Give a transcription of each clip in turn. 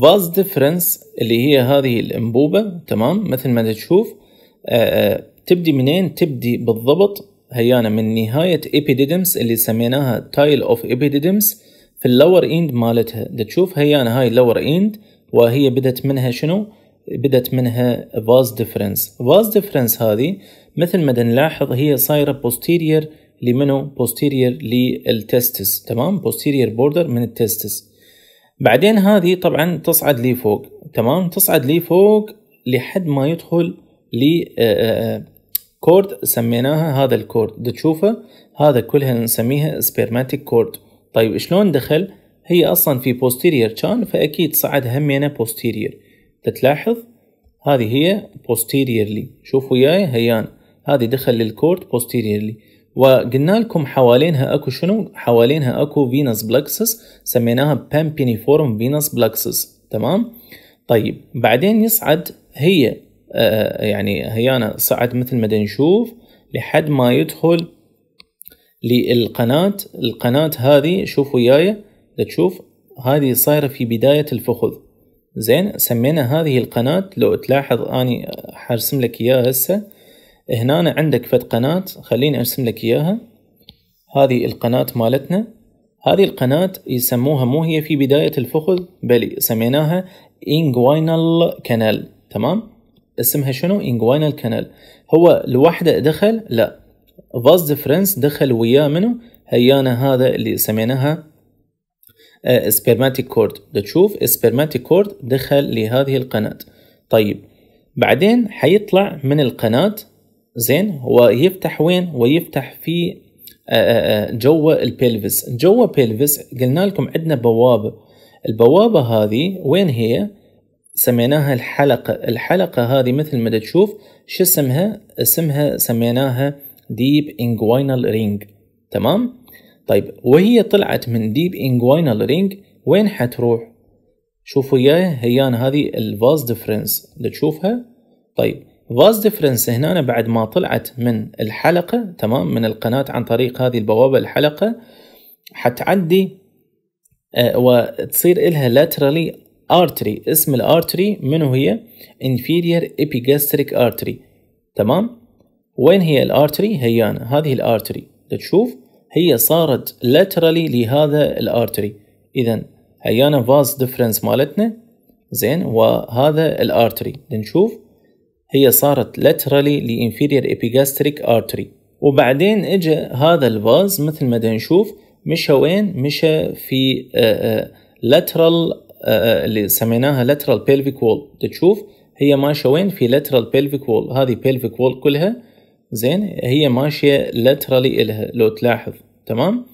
فاز ديفرنس اللي هي هذه الانبوبه تمام مثل ما تشوف آه، آه، تبدي منين تبدي بالضبط هيانا من نهايه ايبيديدمس اللي سميناها تايل اوف ايبيديدمس في اللور اند مالتها تشوف هيانا هاي اللور اند وهي بدت منها شنو بدت منها فاز ديفرنس فاز ديفرنس هذه مثل ما نلاحظ هي صايره بوستيرير لمنو بوستيرير للتستس تمام بوستيرير بوردر من التستس بعدين هذه طبعا تصعد لي فوق تمام تصعد لي فوق لحد ما يدخل لي آه، آه، آه، كورد سميناها هذا الكورد تشوفه هذا كلها نسميها سبيرماتيك كورد طيب شلون دخل هي اصلا في بوستيرير كان فاكيد صعد همينه بوستيرير تلاحظ هذه هي بوستيريرلي شوف وياي هيان هذه دخل للكورد بوستيريرلي وقلنا لكم حوالينها اكو شنو حوالينها اكو فينس بلاكسس سميناها بامبينيفورم فينس بلاكسس تمام طيب بعدين يصعد هي آه،, آه يعني هيانا صعد مثل ما نشوف لحد ما يدخل للقناة القناة هذه شوفوا وياي تشوف هذه صايرة في بداية الفخذ زين سمينا هذه القناة لو تلاحظ اني حرسم لك اياها هسه هنا عندك فد قناة خليني ارسم لك اياها هذه القناة مالتنا هذه القناة يسموها مو هي في بداية الفخذ بل سميناها انجوينال كانال تمام اسمها شنو انجوينال كانال هو لوحده دخل لا فاز ديفرنس دخل وياه منه هيانا هذا اللي سميناها سبرماتيك آه، كورد تشوف سبرماتيك كورد دخل لهذه القناة طيب بعدين حيطلع من القناة زين هو يفتح وين ويفتح في جوا البيلفس جوا البيلفس قلنا لكم عندنا بوابه البوابه هذه وين هي سميناها الحلقه الحلقه هذه مثل ما تشوف شو اسمها اسمها سميناها ديب انجوينال رينج تمام طيب وهي طلعت من ديب انجوينال رينج وين حتروح شوفوا وياي هيان هذه الفاز ديفرنس تشوفها طيب فاز ديفرنس هنا بعد ما طلعت من الحلقة تمام من القناة عن طريق هذه البوابة الحلقة حتعدي آه، وتصير إلها laterally artery اسم الارتري منو هي inferior epigastric artery تمام وين هي الارتري هي أنا هذه الارتري تشوف هي صارت laterally لهذا الارتري إذا هيانا فاز ديفرنس مالتنا زين وهذا الارتري نشوف هي صارت laterally لانفيرير epigastric artery وبعدين اجى هذا الفاز مثل ما نشوف مشى وين مشى في آه، آه، lateral آه، اللي سميناها lateral pelvic wall تشوف هي ماشيه وين في lateral pelvic wall هذه pelvic wall كلها زين هي ماشيه laterally الها لو تلاحظ تمام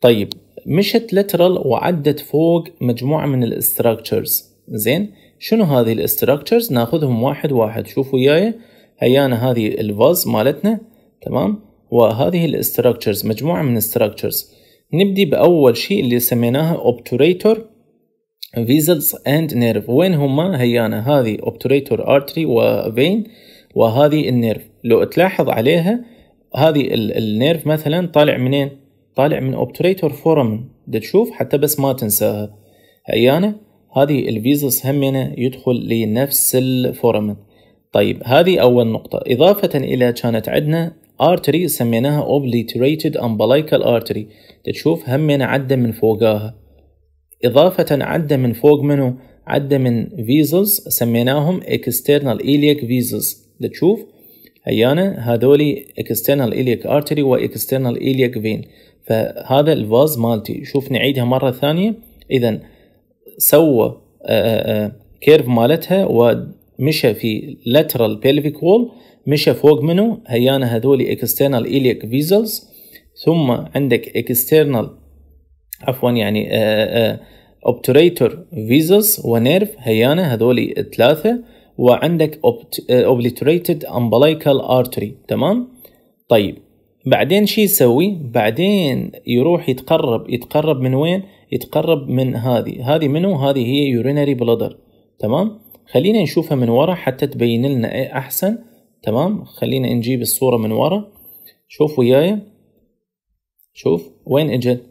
طيب مشت lateral وعدت فوق مجموعه من الاستراكشرز زين شنو هذه الاستراكشرز ناخذهم واحد واحد شوفوا وياي هيانا هذه الفاز مالتنا تمام وهذه الاستراكشرز مجموعه من الاستراكشرز نبدي باول شيء اللي سميناها اوبتوريتور فيزلز اند نيرف وين هما هيانا هذه اوبتوريتور ارتري وفين وهذه النيرف لو تلاحظ عليها هذه النيرف مثلا طالع منين طالع من اوبتوريتور فورمن تشوف حتى بس ما تنساها هيانا هذه الفيزاس همنا يدخل لنفس الفورمن طيب هذه أول نقطة إضافة إلى كانت عندنا artery سميناها obliterated umbilical artery تشوف همنا عدة من فوقاها إضافة عدة من فوق منو عدة من فيزلز سميناهم external iliac vessels تشوف هيانا هذولي external iliac artery و external iliac vein فهذا الفاز مالتي شوف نعيدها مرة ثانية إذا سوى كيرف آه، آه، آه، مالتها ومشى في لاترال بيلفيك وول مشى فوق منه هيانا هذولي اكسترنال ايليك فيزلز ثم عندك اكسترنال عفوا يعني obturator فيزلز ونيرف هيانا هذولي ثلاثه وعندك obliterated امبلايكال ارتري تمام طيب بعدين شو يسوي بعدين يروح يتقرب يتقرب من وين يتقرب من هذه هذه منو هذه هي يورينري بلودر تمام خلينا نشوفها من ورا حتى تبين لنا ايه احسن تمام خلينا نجيب الصورة من ورا شوف وياي شوف وين اجت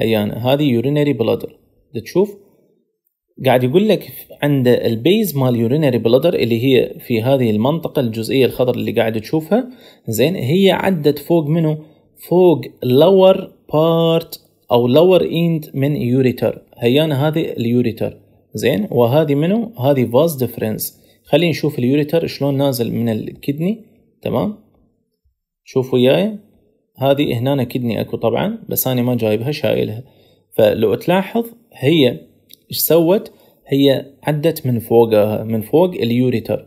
ايانا هذه يورينري بلادر تشوف قاعد يقول لك عند البيز مال يورينري بلادر اللي هي في هذه المنطقة الجزئية الخضر اللي قاعد تشوفها زين هي عدت فوق منه فوق lower part او لور end من يوريتر هيانا هذه اليوريتر زين وهذه منو هذه فاز ديفرنس خلينا نشوف اليوريتر شلون نازل من الكدني تمام شوف وياي هذه هنا كدني اكو طبعا بس انا ما جايبها شايلها فلو تلاحظ هي ايش سوت هي عدت من فوقها من فوق اليوريتر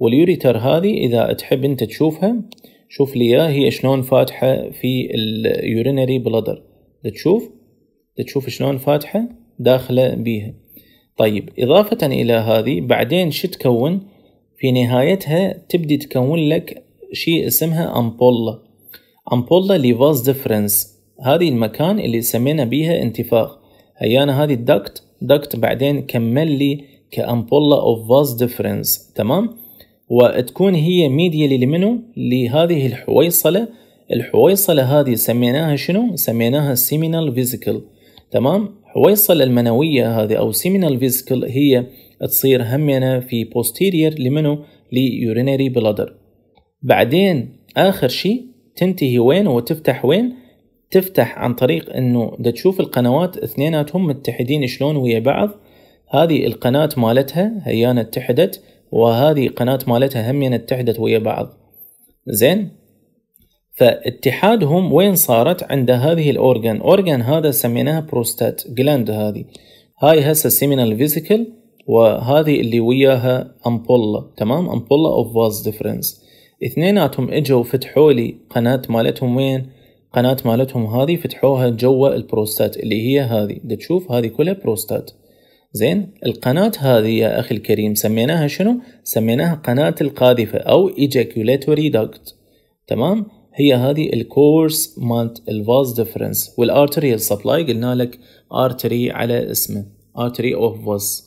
واليوريتر هذه اذا تحب انت تشوفها شوف لي هي شلون فاتحه في اليورينري بلادر تشوف تشوف شلون فاتحة داخلة بيها طيب إضافة إلى هذه بعدين شو تكون في نهايتها تبدي تكون لك شيء اسمها أمبولة أمبولة ليفاز ديفرنس هذه المكان اللي سمينا بيها انتفاخ هيانا هذه الدكت دكت بعدين كمل لي كأمبولة أوف فاز ديفرنس تمام وتكون هي ميديا لمنو لهذه الحويصلة الحويصله هذه سميناها شنو سميناها سيمينال فيزيكل تمام الحويصله المنويه هذه او سيمينال فيزيكل هي تصير همينه في بوستيرير لمنو ليورينري بلادر بعدين اخر شيء تنتهي وين وتفتح وين تفتح عن طريق انه دا تشوف القنوات اثنيناتهم متحدين شلون ويا بعض هذه القناة مالتها هيانا اتحدت وهذه قناة مالتها همينة اتحدت ويا بعض زين فاتحادهم وين صارت عند هذه الاورجن اورجن هذا سميناها بروستات جلاند هذه هاي هسه سيمينال فيزيكل وهذه اللي وياها امبولا تمام امبولا اوف فاز ديفرنس اثنيناتهم اجوا فتحوا لي قناه مالتهم وين قناه مالتهم هذه فتحوها جوا البروستات اللي هي هذه تشوف هذه كلها بروستات زين القناة هذه يا أخي الكريم سميناها شنو؟ سميناها قناة القاذفة أو ejaculatory duct تمام؟ هي هذه الكورس مالت الفاز ديفرنس والارتريال سبلاي قلنا لك ارتري على اسمه ارتري اوف فاز